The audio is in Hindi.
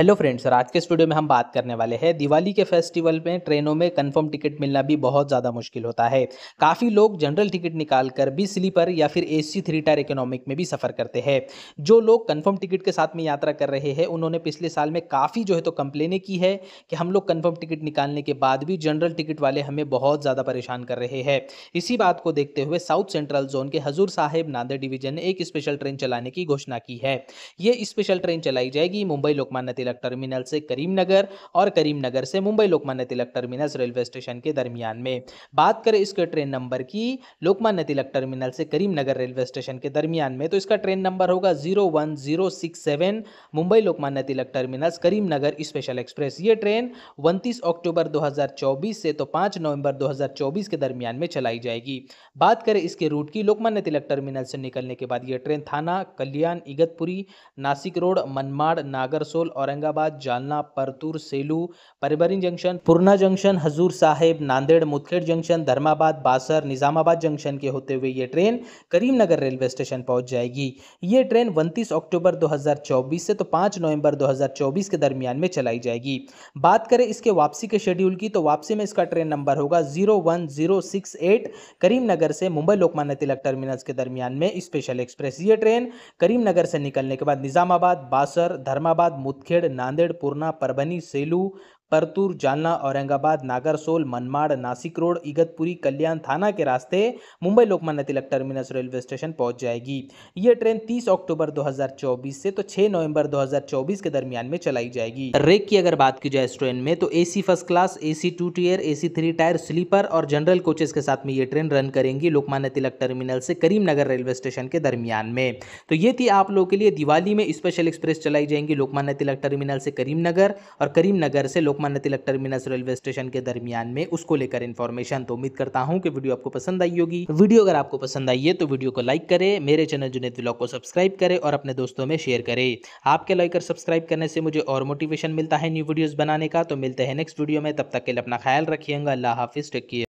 हेलो फ्रेंड्स और आज के इस वीडियो में हम बात करने वाले हैं दिवाली के फेस्टिवल में ट्रेनों में कंफर्म टिकट मिलना भी बहुत ज़्यादा मुश्किल होता है काफ़ी लोग जनरल टिकट निकाल कर भी स्लीपर या फिर एसी थ्री टायर इकोनॉमिक में भी सफ़र करते हैं जो लोग कंफर्म टिकट के साथ में यात्रा कर रहे हैं उन्होंने पिछले साल में काफ़ी जो है तो कंप्लेने की है कि हम लोग कन्फर्म टिकट निकालने के बाद भी जनरल टिकट वाले हमें बहुत ज़्यादा परेशान कर रहे हैं इसी बात को देखते हुए साउथ सेंट्रल जोन के हजूर साहेब नांदेड़ डिवीजन ने एक स्पेशल ट्रेन चलाने की घोषणा की है ये स्पेशल ट्रेन चलाई जाएगी मुंबई लोकमान्य तिलक टर्मिनल से करीमनगर और करीमनगर से Mumbai Lokmanya Tilak terminal railway station के दरमियान में बात करें इसके ट्रेन नंबर की लोकमान्य तिलक टर्मिनल से करीमनगर रेलवे स्टेशन के दरमियान में तो इसका ट्रेन नंबर होगा zero one zero six seven Mumbai Lokmanya Tilak terminus Karimnagar special express ये ट्रेन उनतीस अक्टूबर दो हज़ार चौबीस से तो 5 नवंबर दो हज़ार चौबीस के दरमियान में चलाई जाएगी बात करें इसके रूट की लोकमान्य तिलक टर्मिनल से निकलने के बाद यह ट्रेन थाना कल्याण इगतपुरी नासिक रोड मनमाड़ नागरसोल और Aurangabad Jalna Partur Selu Parbhani junction Purna junction Hazur Sahib Nanded Mudkhed junction Dharmabad Basar Nizamabad junction के होते हुए ये ट्रेन करीमनगर रेलवे स्टेशन पहुंच जाएगी ये ट्रेन 29 अक्टूबर 2024 से तो 5 नवंबर 2024 के दरमियान में चलाई जाएगी बात करें इसके वापसी के शेड्यूल की तो वापसी में इसका ट्रेन नंबर होगा जीरो करीमनगर से मुंबई लोकमान्य तिलक टर्मिनल्स के दरमियान में स्पेशल एक्सप्रेस ये ट्रेन करीमनगर से निकलने के बाद निज़ामाबाद बासर धर्माबाद मुदखेड़ નાંદેડ નાંદેડપુરના પરબની સેલુ परतूर जालना औरंगाबाद नागरसोल मनमाड़ नासिक रोड इगतपुरी कल्याण थाना के रास्ते Mumbai Lokmanya Tilak terminus railway station पहुंच जाएगी ये ट्रेन 30 अक्टूबर 2024 से तो 6 नवंबर 2024 के दरमियान में चलाई जाएगी रेक की अगर बात की जाए इस ट्रेन में तो A first class AC two tier A three tier sleeper और जनरल कोचेस के साथ में ये ट्रेन रन करेंगी लोकमान्य तिलक टर्मिनल से करीमनगर रेलवे स्टेशन के दरमियान में तो ये थी आप लोगों के लिए दिवाली में स्पेशल एक्सप्रेस चलाई जाएंगी लोकमान्य तिलक टर्मिनल से करीमनगर और करीमनगर से Lokman Lokmanya Tilak terminus railway station के दरमियान में उसको लेकर इन्फॉर्मेशन तो उम्मीद करता हूँ कि वीडियो आपको पसंद आई होगी वीडियो अगर आपको पसंद आई है तो वीडियो को लाइक करे मेरे चैनल जुनेत ब्लॉग को सब्सक्राइब करे और अपने दोस्तों में शेयर करे आपके लाइक और सब्सक्राइब करने से मुझे और मोटिवेशन मिलता है न्यू वीडियोज़ बनाने का तो मिलते हैं नेक्स्ट वीडियो में तब तक के लिए अपना ख्याल रखिएगा अल्लाह हाफिज़ टेक